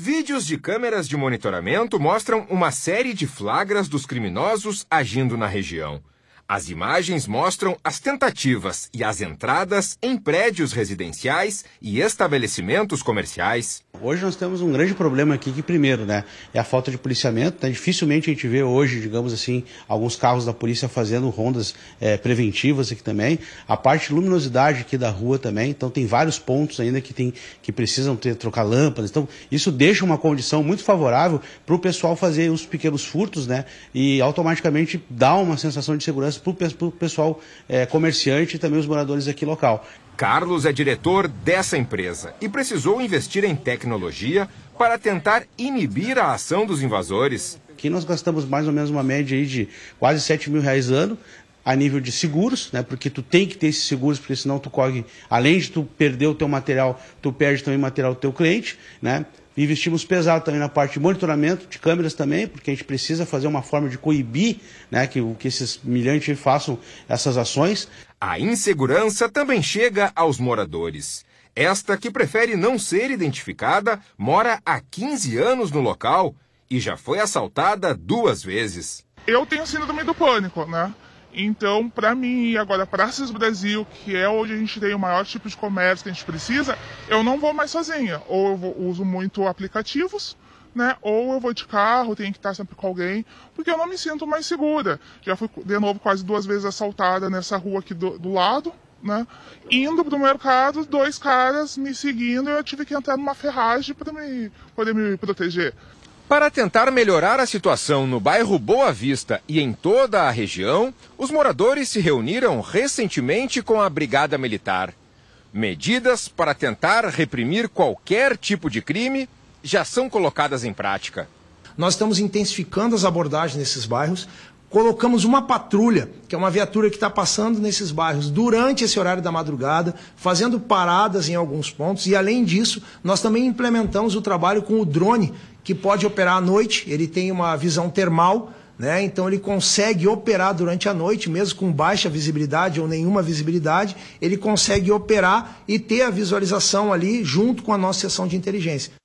Vídeos de câmeras de monitoramento mostram uma série de flagras dos criminosos agindo na região. As imagens mostram as tentativas e as entradas em prédios residenciais e estabelecimentos comerciais. Hoje nós temos um grande problema aqui que primeiro, né, é a falta de policiamento. Né? Dificilmente a gente vê hoje, digamos assim, alguns carros da polícia fazendo rondas é, preventivas aqui também. A parte de luminosidade aqui da rua também. Então tem vários pontos ainda que tem que precisam ter trocar lâmpadas. Então isso deixa uma condição muito favorável para o pessoal fazer os pequenos furtos, né, e automaticamente dá uma sensação de segurança para o pessoal é, comerciante e também os moradores aqui local. Carlos é diretor dessa empresa e precisou investir em tecnologia para tentar inibir a ação dos invasores. Aqui nós gastamos mais ou menos uma média aí de quase 7 mil reais ano a nível de seguros, né? Porque tu tem que ter esses seguros, porque senão tu corre, além de tu perder o teu material, tu perde também o material do teu cliente, né? Investimos pesado também na parte de monitoramento de câmeras também, porque a gente precisa fazer uma forma de coibir né, que, que esses milhantes façam essas ações. A insegurança também chega aos moradores. Esta, que prefere não ser identificada, mora há 15 anos no local e já foi assaltada duas vezes. Eu tenho síndrome do pânico, né? Então, para mim, agora para Praças Brasil, que é onde a gente tem o maior tipo de comércio que a gente precisa, eu não vou mais sozinha. Ou eu vou, uso muito aplicativos, né? Ou eu vou de carro, tenho que estar sempre com alguém, porque eu não me sinto mais segura. Já fui, de novo, quase duas vezes assaltada nessa rua aqui do, do lado, né? Indo pro mercado, dois caras me seguindo, eu tive que entrar numa ferragem para me poder me proteger. Para tentar melhorar a situação no bairro Boa Vista e em toda a região, os moradores se reuniram recentemente com a Brigada Militar. Medidas para tentar reprimir qualquer tipo de crime já são colocadas em prática. Nós estamos intensificando as abordagens nesses bairros. Colocamos uma patrulha, que é uma viatura que está passando nesses bairros durante esse horário da madrugada, fazendo paradas em alguns pontos, e além disso, nós também implementamos o trabalho com o drone, que pode operar à noite, ele tem uma visão termal, né? Então ele consegue operar durante a noite, mesmo com baixa visibilidade ou nenhuma visibilidade, ele consegue operar e ter a visualização ali junto com a nossa sessão de inteligência.